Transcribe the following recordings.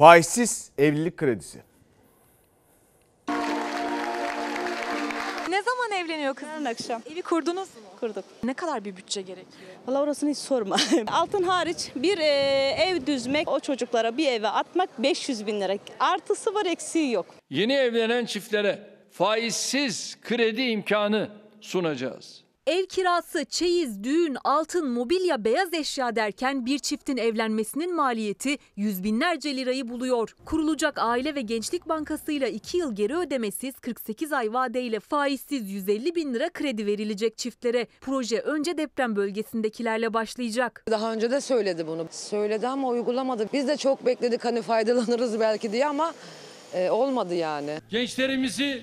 Faizsiz evlilik kredisi. Ne zaman evleniyor kız? Yarın akşam. Evi kurdunuz mu? Kurduk. Ne kadar bir bütçe gerekiyor? Valla orasını hiç sorma. Altın hariç bir e, ev düzmek, o çocuklara bir eve atmak 500 bin lira. Artısı var, eksiği yok. Yeni evlenen çiftlere faizsiz kredi imkanı sunacağız. Ev kirası, çeyiz, düğün, altın, mobilya, beyaz eşya derken bir çiftin evlenmesinin maliyeti yüz binlerce lirayı buluyor. Kurulacak Aile ve Gençlik Bankası ile 2 yıl geri ödemesiz 48 ay vadeyle faizsiz 150 bin lira kredi verilecek çiftlere. Proje önce deprem bölgesindekilerle başlayacak. Daha önce de söyledi bunu. Söyledi ama uygulamadı. Biz de çok bekledik hani faydalanırız belki diye ama e, olmadı yani. Gençlerimizi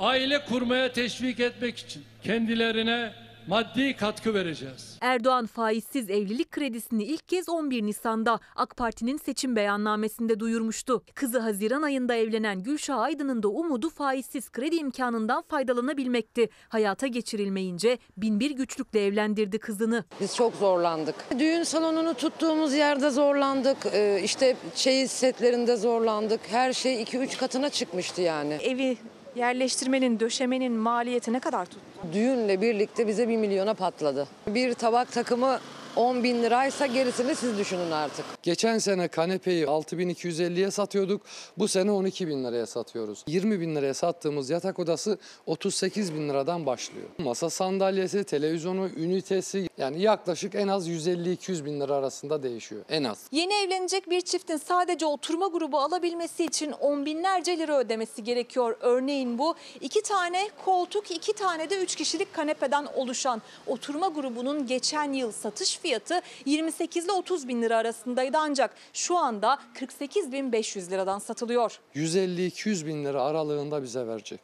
aile kurmaya teşvik etmek için kendilerine maddi katkı vereceğiz. Erdoğan faizsiz evlilik kredisini ilk kez 11 Nisan'da AK Parti'nin seçim beyannamesinde duyurmuştu. Kızı Haziran ayında evlenen Gülşah Aydın'ın da umudu faizsiz kredi imkanından faydalanabilmekti. Hayata geçirilmeyince binbir güçlükle evlendirdi kızını. Biz çok zorlandık. Düğün salonunu tuttuğumuz yerde zorlandık. Ee, işte çeyiz setlerinde zorlandık. Her şey 2-3 katına çıkmıştı yani. Evi Yerleştirmenin, döşemenin maliyeti ne kadar tuttu? Düğünle birlikte bize bir milyona patladı. Bir tabak takımı 10 bin liraysa gerisini siz düşünün artık. Geçen sene kanepeyi 6250'ye satıyorduk. Bu sene 12 bin liraya satıyoruz. 20 bin liraya sattığımız yatak odası 38 bin liradan başlıyor. Masa sandalyesi, televizyonu, ünitesi yani yaklaşık en az 150-200 bin lira arasında değişiyor. En az. Yeni evlenecek bir çiftin sadece oturma grubu alabilmesi için 10 binlerce lira ödemesi gerekiyor. Örneğin bu iki tane koltuk, iki tane de üç kişilik kanepeden oluşan oturma grubunun geçen yıl satış fiyatı 28 ile 30 bin lira arasındaydı ancak şu anda 48 bin 500 liradan satılıyor. 150-200 bin lira aralığında bize verecek.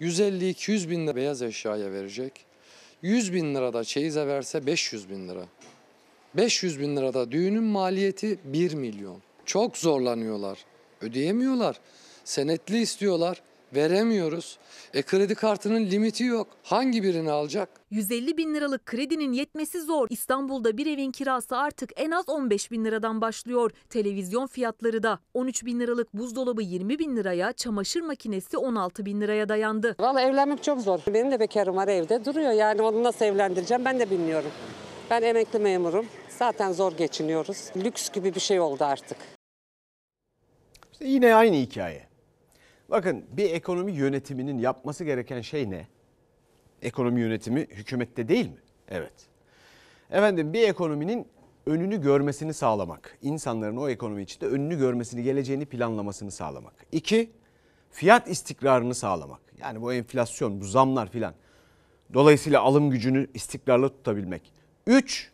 150-200 bin lira beyaz eşyaya verecek. 100 bin lira da çeyize verse 500 bin lira. 500 bin lirada düğünün maliyeti 1 milyon. Çok zorlanıyorlar. Ödeyemiyorlar. Senetli istiyorlar veremiyoruz. E kredi kartının limiti yok. Hangi birini alacak? 150 bin liralık kredinin yetmesi zor. İstanbul'da bir evin kirası artık en az 15 bin liradan başlıyor. Televizyon fiyatları da 13 bin liralık buzdolabı 20 bin liraya, çamaşır makinesi 16 bin liraya dayandı. Valla evlenmek çok zor. Benim de bekarım var evde duruyor. Yani onu nasıl evlendireceğim ben de bilmiyorum. Ben emekli memurum. Zaten zor geçiniyoruz. Lüks gibi bir şey oldu artık. İşte yine aynı hikaye. Bakın bir ekonomi yönetiminin yapması gereken şey ne? Ekonomi yönetimi hükümette değil mi? Evet. Efendim bir ekonominin önünü görmesini sağlamak. insanların o ekonomi içinde önünü görmesini, geleceğini planlamasını sağlamak. İki, fiyat istikrarını sağlamak. Yani bu enflasyon, bu zamlar filan. Dolayısıyla alım gücünü istikrarlı tutabilmek. Üç,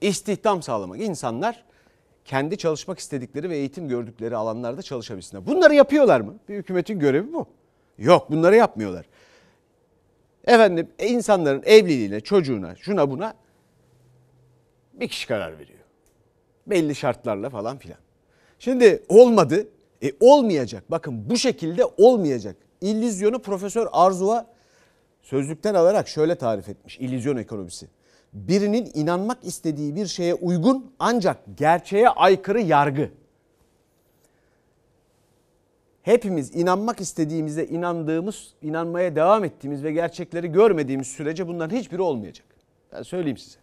istihdam sağlamak. İnsanlar kendi çalışmak istedikleri ve eğitim gördükleri alanlarda çalışabilsinler. Bunları yapıyorlar mı? Bir hükümetin görevi bu. Yok bunları yapmıyorlar. Efendim e, insanların evliliğine, çocuğuna, şuna buna bir kişi karar veriyor. Belli şartlarla falan filan. Şimdi olmadı. E olmayacak. Bakın bu şekilde olmayacak. İllüzyonu Profesör Arzu'a sözlükten alarak şöyle tarif etmiş. İllüzyon ekonomisi birinin inanmak istediği bir şeye uygun ancak gerçeğe aykırı yargı. Hepimiz inanmak istediğimize inandığımız, inanmaya devam ettiğimiz ve gerçekleri görmediğimiz sürece bunların hiçbiri olmayacak. Ben söyleyeyim size.